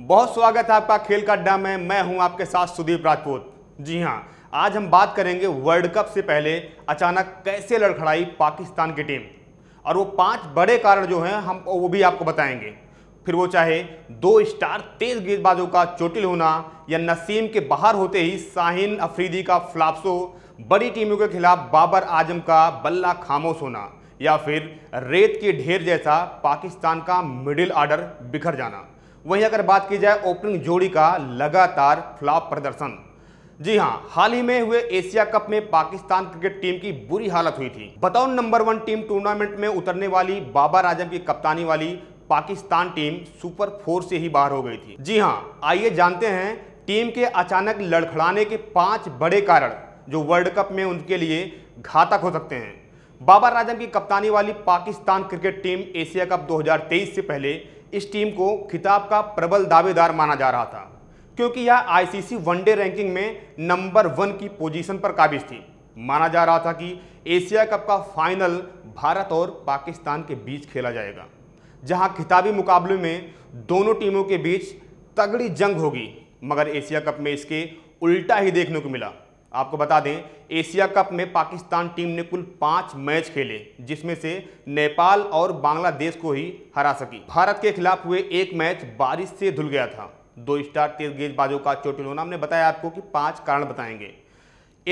बहुत स्वागत है आपका खेल का अड्डा में मैं हूं आपके साथ सुदीप राजपूत जी हां आज हम बात करेंगे वर्ल्ड कप से पहले अचानक कैसे लड़खड़ाई पाकिस्तान की टीम और वो पांच बड़े कारण जो हैं हम वो भी आपको बताएंगे फिर वो चाहे दो स्टार तेज गेंदबाजों का चोटिल होना या नसीम के बाहर होते ही शाहिन अफरीदी का फ्लापसो बड़ी टीमों के खिलाफ बाबर आजम का बल्ला खामोश होना या फिर रेत के ढेर जैसा पाकिस्तान का मिडिल आर्डर बिखर जाना वहीं अगर बात की जाए ओपनिंग जोड़ी का लगातार फ्लॉप प्रदर्शन जी हाँ हाल ही में हुए एशिया कप में पाकिस्तान क्रिकेट टीम की बुरी हालत हुई थी बताओ नंबर वन टीम टूर्नामेंट में उतरने वाली बाबर आजम की कप्तानी वाली पाकिस्तान टीम सुपर फोर से ही बाहर हो गई थी जी हाँ आइए जानते हैं टीम के अचानक लड़खड़ाने के पांच बड़े कारण जो वर्ल्ड कप में उनके लिए घातक हो सकते हैं बाबर आजम की कप्तानी वाली Pakistan cricket team Asia Cup 2023 से पहले इस टीम को खिताब का प्रबल दावेदार माना जा रहा था क्योंकि यह आईसीसी वनडे रैंकिंग में नंबर वन की पोजीशन पर काबिज थी माना जा रहा था कि एशिया कप का फाइनल भारत और पाकिस्तान के बीच खेला जाएगा जहां खिताबी मुकाबले में दोनों टीमों के बीच तगड़ी जंग होगी मगर एशिया कप में इसके उल्टा ही देखने को मिला आपको बता दें एशिया कप में पाकिस्तान टीम ने कुल पाँच मैच खेले जिसमें से नेपाल और बांग्लादेश को ही हरा सकी भारत के खिलाफ हुए एक मैच बारिश से धुल गया था दो स्टार तेज गेंदबाजों का चोटिल होना हमने बताया आपको कि पांच कारण बताएंगे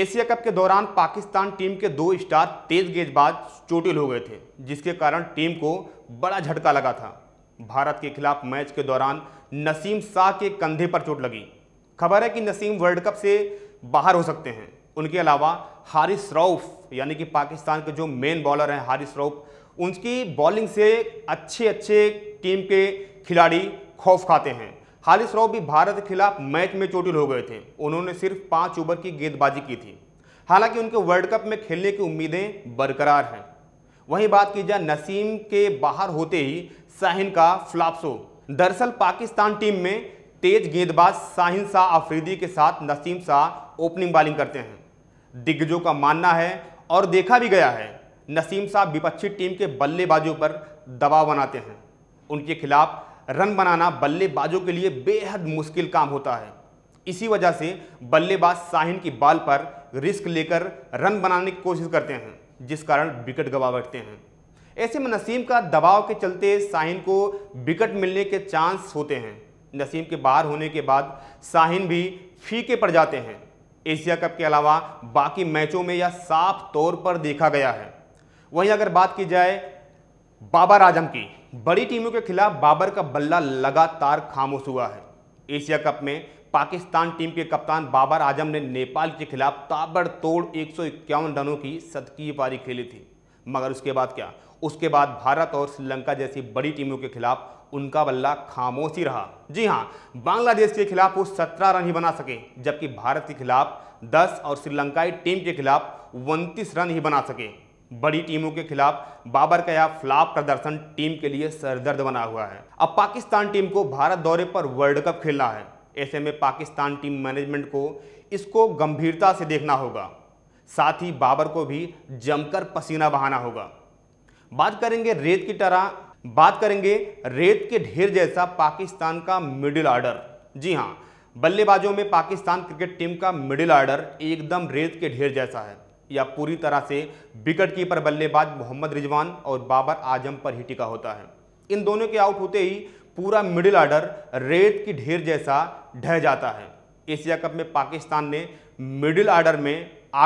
एशिया कप के दौरान पाकिस्तान टीम के दो स्टार तेज गेंदबाज चोटिल हो गए थे जिसके कारण टीम को बड़ा झटका लगा था भारत के खिलाफ मैच के दौरान नसीम शाह के कंधे पर चोट लगी खबर है कि नसीम वर्ल्ड कप से बाहर हो सकते हैं उनके अलावा हारिस रऊफ यानी कि पाकिस्तान के जो मेन बॉलर हैं हारिस रऊफ उनकी बॉलिंग से अच्छे अच्छे टीम के खिलाड़ी खौफ खाते हैं हारिस रऊफ भी भारत के खिलाफ मैच में चोटिल हो गए थे उन्होंने सिर्फ पाँच ओवर की गेंदबाजी की थी हालांकि उनके वर्ल्ड कप में खेलने की उम्मीदें बरकरार हैं वहीं बात की जाए नसीम के बाहर होते ही साहिन का फ्लापसो दरअसल पाकिस्तान टीम में तेज गेंदबाज शाहिन शाह आफरीदी के साथ नसीम शाह ओपनिंग बॉलिंग करते हैं दिग्गजों का मानना है और देखा भी गया है नसीम शाह विपक्षी टीम के बल्लेबाजों पर दबाव बनाते हैं उनके खिलाफ रन बनाना बल्लेबाजों के लिए बेहद मुश्किल काम होता है इसी वजह से बल्लेबाज शाहिन की बाल पर रिस्क लेकर रन बनाने की कोशिश करते हैं जिस कारण विकेट गवा बैठते हैं ऐसे में नसीम का दबाव के चलते शाहिन को विकेट मिलने के चांस होते हैं नसीम के बाहर होने के बाद साहिन भी फीके पड़ जाते हैं एशिया कप के अलावा बाकी मैचों में यह साफ तौर पर देखा गया है वहीं अगर बात की जाए बाबर आजम की बड़ी टीमों के खिलाफ बाबर का बल्ला लगातार खामोश हुआ है एशिया कप में पाकिस्तान टीम के कप्तान बाबर आजम ने नेपाल के खिलाफ ताबड़तोड़ एक रनों की सदकी पारी खेली थी मगर उसके बाद क्या उसके बाद भारत और श्रीलंका जैसी बड़ी टीमों के खिलाफ उनका बल्ला खामोशी रहा जी हाँ बांग्लादेश के खिलाफ वो सत्रह रन ही बना सके जबकि भारत के खिलाफ दस और श्रीलंकाई टीम के खिलाफ उनतीस रन ही बना सके बड़ी टीमों के खिलाफ बाबर का यह फ्लाप प्रदर्शन टीम के लिए सरदर्द बना हुआ है अब पाकिस्तान टीम को भारत दौरे पर वर्ल्ड कप खेलना है ऐसे में पाकिस्तान टीम मैनेजमेंट को इसको गंभीरता से देखना होगा साथ ही बाबर को भी जमकर पसीना बहाना होगा बात करेंगे रेत की तरह बात करेंगे रेत के ढेर जैसा पाकिस्तान का मिडिल ऑर्डर जी हाँ बल्लेबाजों में पाकिस्तान क्रिकेट टीम का मिडिल ऑर्डर एकदम रेत के ढेर जैसा है या पूरी तरह से विकेट कीपर बल्लेबाज मोहम्मद रिजवान और बाबर आजम पर ही टिका होता है इन दोनों के आउट होते ही पूरा मिडिल ऑर्डर रेत की ढेर जैसा ढह जाता है एशिया कप में पाकिस्तान ने मिडिल ऑर्डर में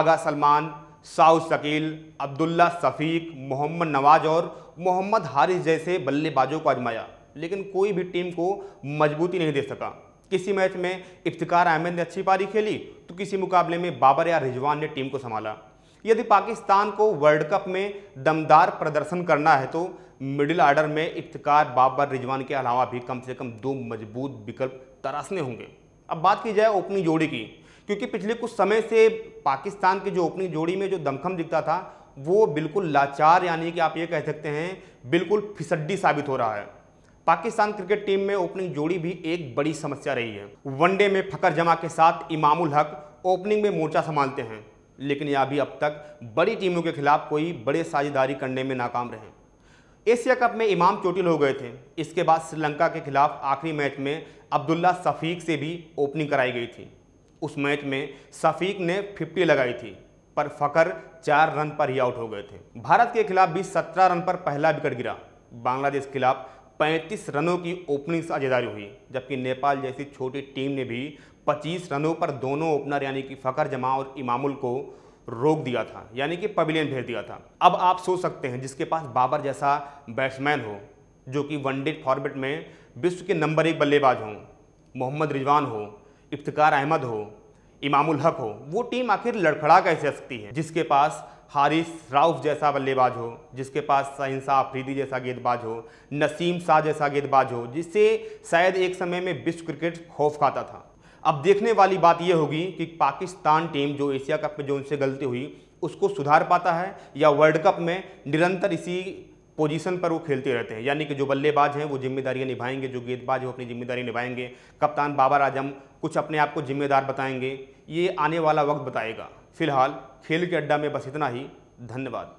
आगा सलमान साउ शकील अब्दुल्ला शफीक मोहम्मद नवाज और मोहम्मद हारिस जैसे बल्लेबाजों को आजमाया लेकिन कोई भी टीम को मजबूती नहीं दे सका किसी मैच में इफ्तिकार अहमद ने अच्छी पारी खेली तो किसी मुकाबले में बाबर या रिजवान ने टीम को संभाला यदि पाकिस्तान को वर्ल्ड कप में दमदार प्रदर्शन करना है तो मिडिल आर्डर में इफ्तिकार बाबर रिजवान के अलावा भी कम से कम दो मजबूत विकल्प तरासने होंगे अब बात की जाए ओपनिंग जोड़ी की क्योंकि पिछले कुछ समय से पाकिस्तान की जो ओपनिंग जोड़ी में जो दमखम दिखता था वो बिल्कुल लाचार यानी कि आप ये कह सकते हैं बिल्कुल फिसड्डी साबित हो रहा है पाकिस्तान क्रिकेट टीम में ओपनिंग जोड़ी भी एक बड़ी समस्या रही है वनडे में फकर जमा के साथ इमामुल हक ओपनिंग में मोर्चा संभालते हैं लेकिन यह अभी अब तक बड़ी टीमों के खिलाफ कोई बड़े साझेदारी करने में नाकाम रहे एशिया कप में इमाम चोटिल हो गए थे इसके बाद श्रीलंका के खिलाफ आखिरी मैच में अब्दुल्ला शफीक से भी ओपनिंग कराई गई थी उस मैच में शफीक ने फिफ्टी लगाई थी पर फकर चार रन पर ही आउट हो गए थे भारत के खिलाफ भी सत्रह रन पर पहला विकेट गिरा बांग्लादेश के खिलाफ 35 रनों की ओपनिंग साझेदारी हुई जबकि नेपाल जैसी छोटी टीम ने भी 25 रनों पर दोनों ओपनर यानी कि फकर जमा और इमामुल को रोक दिया था यानी कि पवेलियन भेज दिया था अब आप सोच सकते हैं जिसके पास बाबर जैसा बैट्समैन हो जो कि वनडे फॉर्मेट में विश्व के नंबर एक बल्लेबाज हों मोहम्मद रिजवान हो इफ्तार अहमद हो इमामुल हक हो वो टीम आखिर लड़खड़ा कैसे सकती है जिसके पास हारिस राउफ जैसा बल्लेबाज हो जिसके पास सहिंसा आफरीदी जैसा गेंदबाज हो नसीम शाह जैसा गेंदबाज हो जिससे शायद एक समय में विश्व क्रिकेट खौफ खाता था अब देखने वाली बात यह होगी कि पाकिस्तान टीम जो एशिया कप में जो उनसे गलती हुई उसको सुधार पाता है या वर्ल्ड कप में निरंतर इसी पोजीशन पर वो खेलते रहते हैं यानी कि जो बल्लेबाज हैं वो जिम्मेदारियां निभाएंगे जो गेंदबाज हैं वो अपनी जिम्मेदारी निभाएंगे कप्तान बाबर आजम कुछ अपने आप को जिम्मेदार बताएंगे ये आने वाला वक्त बताएगा फिलहाल खेल के अड्डा में बस इतना ही धन्यवाद